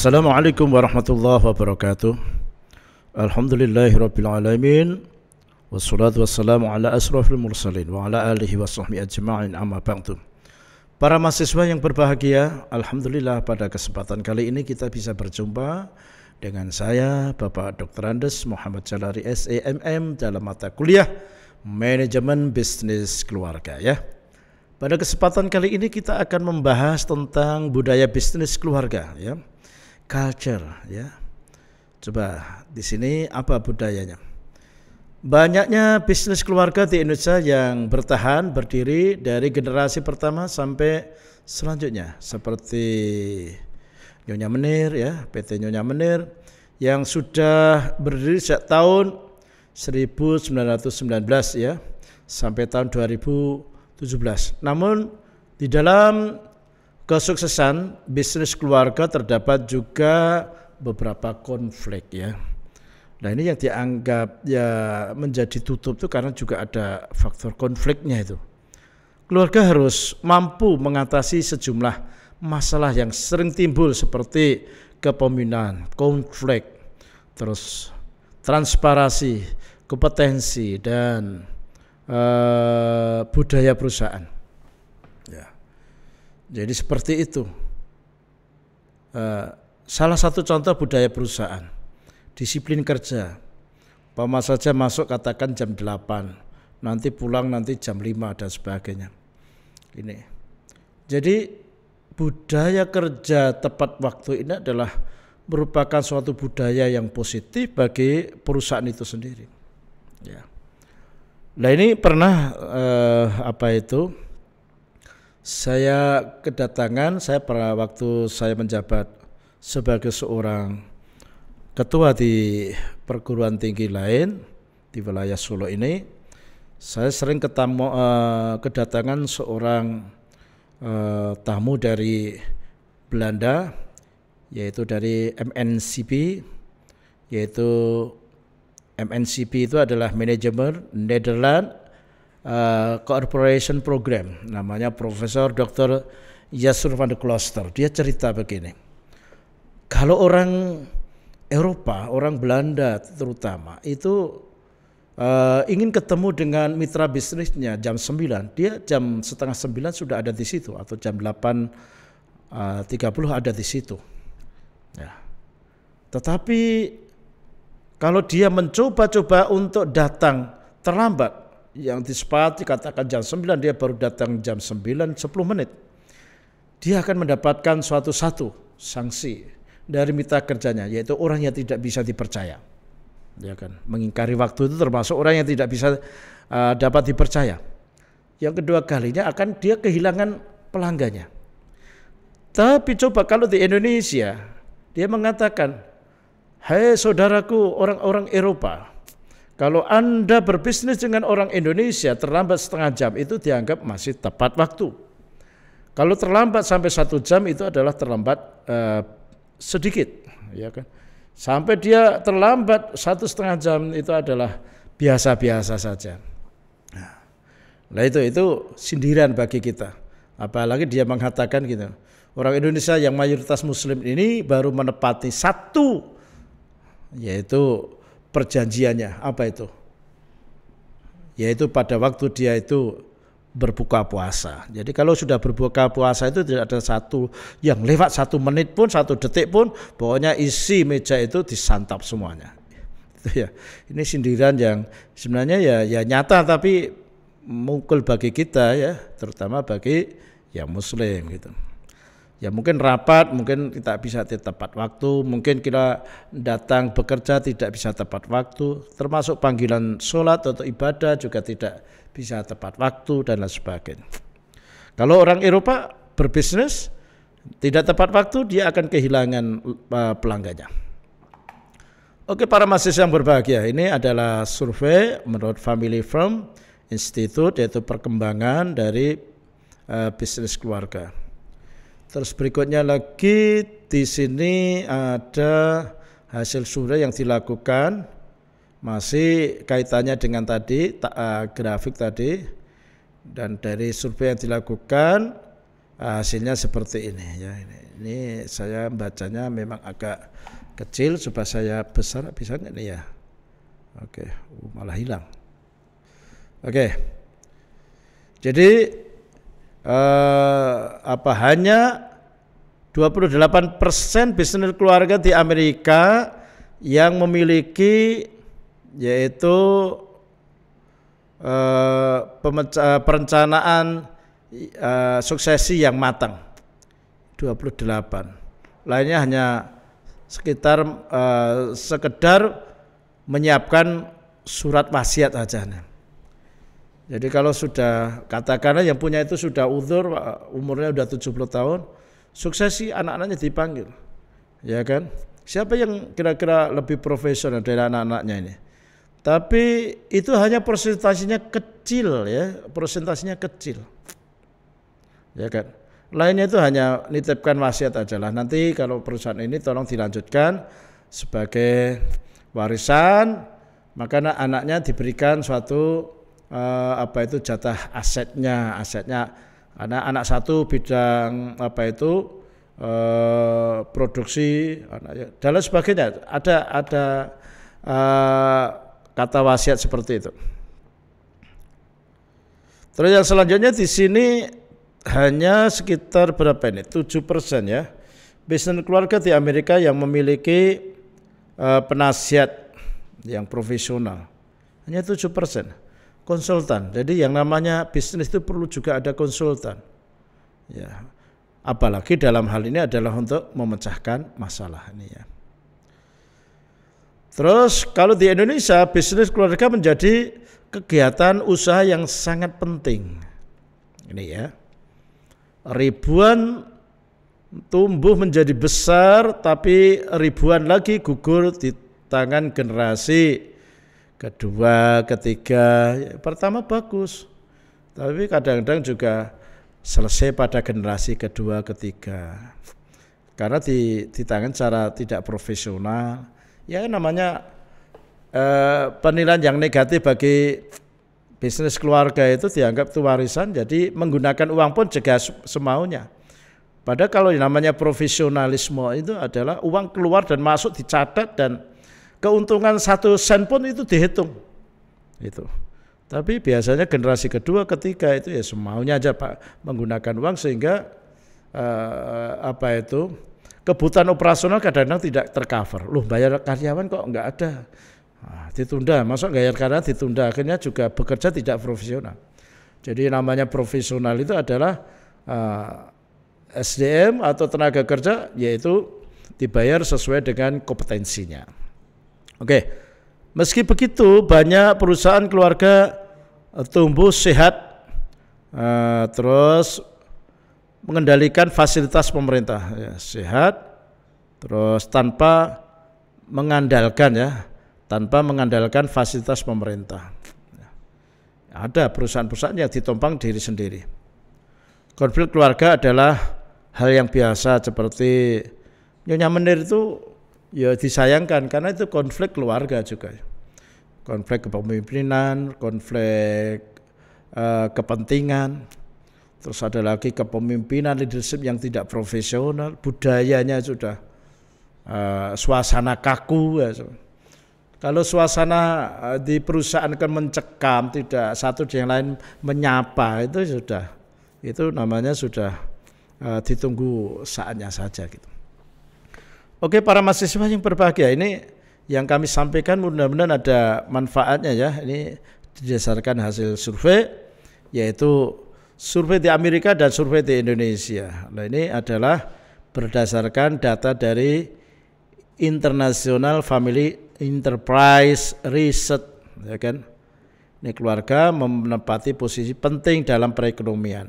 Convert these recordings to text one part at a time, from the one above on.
Assalamualaikum warahmatullahi wabarakatuh Alhamdulillahirrabbilalamin Wassalatu wassalamu ala asrafil mursalin Wa ala alihi wa ajma'in amma ba'du Para mahasiswa yang berbahagia Alhamdulillah pada kesempatan kali ini kita bisa berjumpa Dengan saya Bapak Dr. Andes Muhammad Jalari SAMM e Dalam mata kuliah Manajemen Bisnis Keluarga ya pada kesempatan kali ini kita akan membahas tentang budaya bisnis keluarga ya culture ya. Coba di sini apa budayanya? Banyaknya bisnis keluarga di Indonesia yang bertahan berdiri dari generasi pertama sampai selanjutnya seperti Nyonya Menir ya, PT Nyonya Menir yang sudah berdiri sejak tahun 1919 ya sampai tahun 2017. Namun di dalam kesuksesan bisnis keluarga terdapat juga beberapa konflik ya. Nah ini yang dianggap ya menjadi tutup itu karena juga ada faktor konfliknya itu. Keluarga harus mampu mengatasi sejumlah masalah yang sering timbul seperti kepemimpinan, konflik, terus transparasi, kompetensi dan uh, budaya perusahaan. Jadi seperti itu. Eh, salah satu contoh budaya perusahaan, disiplin kerja. Pama saja masuk katakan jam 8, nanti pulang nanti jam 5 dan sebagainya. Ini. Jadi budaya kerja tepat waktu ini adalah merupakan suatu budaya yang positif bagi perusahaan itu sendiri. Ya. Nah ini pernah eh, apa itu? saya kedatangan saya pada waktu saya menjabat sebagai seorang ketua di perguruan tinggi lain di wilayah Solo ini saya sering ketemu uh, kedatangan seorang uh, tamu dari Belanda yaitu dari MNCB, yaitu MNCB itu adalah manajemen Nederland uh, Corporation Program namanya Profesor Dr. Yasur van de Kloster. Dia cerita begini. Kalau orang Eropa, orang Belanda terutama itu uh, ingin ketemu dengan mitra bisnisnya jam 9, dia jam setengah 9 sudah ada di situ atau jam delapan uh, puluh ada di situ. Ya. Tetapi kalau dia mencoba-coba untuk datang terlambat, yang di Sepati katakan jam 9 dia baru datang jam 9 10 menit dia akan mendapatkan suatu satu sanksi dari mitra kerjanya yaitu orang yang tidak bisa dipercaya dia kan mengingkari waktu itu termasuk orang yang tidak bisa uh, dapat dipercaya yang kedua kalinya akan dia kehilangan pelanggannya tapi coba kalau di Indonesia dia mengatakan hei saudaraku orang-orang Eropa kalau Anda berbisnis dengan orang Indonesia terlambat setengah jam itu dianggap masih tepat waktu. Kalau terlambat sampai satu jam itu adalah terlambat eh, sedikit, ya kan? Sampai dia terlambat satu setengah jam itu adalah biasa-biasa saja. Nah itu itu sindiran bagi kita. Apalagi dia mengatakan gitu, orang Indonesia yang mayoritas Muslim ini baru menepati satu, yaitu perjanjiannya. Apa itu? Yaitu pada waktu dia itu berbuka puasa. Jadi kalau sudah berbuka puasa itu tidak ada satu yang lewat satu menit pun, satu detik pun, pokoknya isi meja itu disantap semuanya. Itu ya. Ini sindiran yang sebenarnya ya ya nyata tapi mukul bagi kita ya, terutama bagi ya muslim gitu ya mungkin rapat mungkin kita bisa tepat waktu mungkin kita datang bekerja tidak bisa tepat waktu termasuk panggilan sholat atau ibadah juga tidak bisa tepat waktu dan lain sebagainya kalau orang Eropa berbisnis tidak tepat waktu dia akan kehilangan e, pelanggannya Oke para mahasiswa yang berbahagia ini adalah survei menurut Family Firm Institute yaitu perkembangan dari uh, bisnis keluarga Terus berikutnya lagi di sini ada hasil survei yang dilakukan masih kaitannya dengan tadi eh, grafik tadi dan dari survei yang dilakukan eh, hasilnya seperti ini ya ini, ini saya bacanya memang agak kecil supaya saya besar bisa ini ya oke uh, malah hilang oke jadi eh, apa hanya 28% bisnis keluarga di Amerika yang memiliki yaitu eh, pemeca, perencanaan eh, suksesi yang matang 28 lainnya hanya sekitar eh, sekedar menyiapkan surat wasiat aja. Jadi kalau sudah katakanlah yang punya itu sudah uzur umurnya sudah 70 tahun, suksesi anak-anaknya dipanggil. Ya kan? Siapa yang kira-kira lebih profesional dari anak-anaknya ini? Tapi itu hanya presentasinya kecil ya, presentasinya kecil. Ya kan? Lainnya itu hanya nitipkan wasiat lah. nanti kalau perusahaan ini tolong dilanjutkan sebagai warisan maka anak anaknya diberikan suatu uh, apa itu jatah asetnya asetnya anak anak satu bidang apa itu uh, produksi ya, dan lain sebagainya ada ada uh, kata wasiat seperti itu terus yang selanjutnya di sini hanya sekitar berapa ini persen ya bisnis keluarga di Amerika yang memiliki uh, penasihat yang profesional hanya tujuh persen konsultan. Jadi yang namanya bisnis itu perlu juga ada konsultan. Ya. Apalagi dalam hal ini adalah untuk memecahkan masalah ini ya. Terus kalau di Indonesia bisnis keluarga menjadi kegiatan usaha yang sangat penting. Ini ya. Ribuan tumbuh menjadi besar tapi ribuan lagi gugur di tangan generasi kedua, ketiga. Pertama bagus, tapi kadang-kadang juga selesai pada generasi kedua, ketiga. Karena di tangan cara tidak profesional, ya namanya eh, penilaian yang negatif bagi bisnis keluarga itu dianggap itu warisan, jadi menggunakan uang pun juga semaunya. Padahal kalau yang namanya profesionalisme itu adalah uang keluar dan masuk dicatat dan keuntungan satu sen pun itu dihitung. Itu. Tapi biasanya generasi kedua, ketiga itu ya semaunya aja Pak menggunakan uang sehingga eh, apa itu kebutuhan operasional kadang-kadang tidak tercover. Loh bayar karyawan kok nggak ada. Nah, ditunda, masuk bayar karyawan ditunda. Akhirnya juga bekerja tidak profesional. Jadi namanya profesional itu adalah eh, SDM atau tenaga kerja yaitu dibayar sesuai dengan kompetensinya. Oke. Meski begitu, banyak perusahaan keluarga eh, tumbuh sehat eh, terus mengendalikan fasilitas pemerintah ya, sehat terus tanpa mengandalkan ya tanpa mengandalkan fasilitas pemerintah. Ya. Ada perusahaan-perusahaan yang ditompang diri sendiri. Konflik keluarga adalah hal yang biasa seperti nyonya menir itu ya disayangkan karena itu konflik keluarga juga. Konflik kepemimpinan, konflik uh, kepentingan, terus ada lagi kepemimpinan leadership yang tidak profesional, budayanya sudah uh, suasana kaku. Ya. Kalau suasana uh, di perusahaan kan mencekam, tidak satu dengan lain menyapa itu sudah itu namanya sudah uh, ditunggu saatnya saja gitu. Oke para mahasiswa yang berbahagia ini yang kami sampaikan mudah-mudahan ada manfaatnya ya. Ini didasarkan hasil survei yaitu survei di Amerika dan survei di Indonesia. Nah ini adalah berdasarkan data dari International Family Enterprise Research ya kan. Ini keluarga menempati posisi penting dalam perekonomian.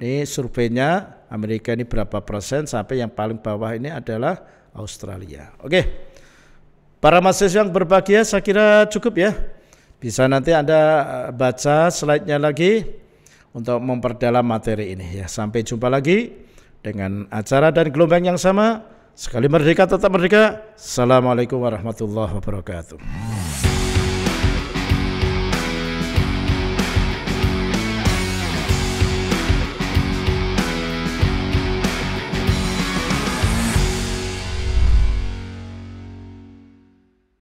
Ini surveinya Amerika ini berapa persen sampai yang paling bawah ini adalah Australia. Oke. Para mahasiswa yang berbahagia saya kira cukup ya. Bisa nanti Anda eh, baca slide-nya lagi untuk memperdalam materi ini ya. Sampai jumpa lagi dengan acara dan gelombang yang sama. Sekali merdeka tetap merdeka. Assalamualaikum warahmatullahi wabarakatuh.